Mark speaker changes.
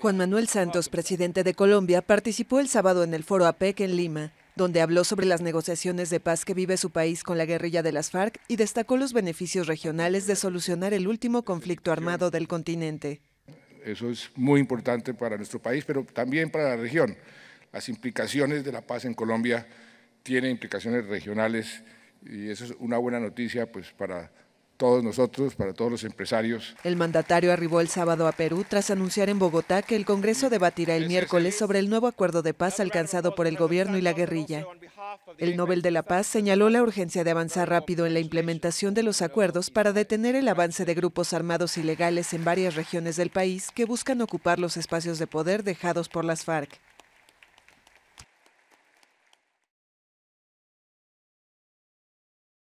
Speaker 1: Juan Manuel Santos, presidente de Colombia, participó el sábado en el foro APEC en Lima, donde habló sobre las negociaciones de paz que vive su país con la guerrilla de las FARC y destacó los beneficios regionales de solucionar el último conflicto armado del continente.
Speaker 2: Eso es muy importante para nuestro país, pero también para la región. Las implicaciones de la paz en Colombia tienen implicaciones regionales y eso es una buena noticia pues, para todos nosotros, para todos los empresarios.
Speaker 1: El mandatario arribó el sábado a Perú tras anunciar en Bogotá que el Congreso debatirá el miércoles sobre el nuevo acuerdo de paz alcanzado por el gobierno y la guerrilla. El Nobel de la Paz señaló la urgencia de avanzar rápido en la implementación de los acuerdos para detener el avance de grupos armados ilegales en varias regiones del país que buscan ocupar los espacios de poder dejados por las FARC.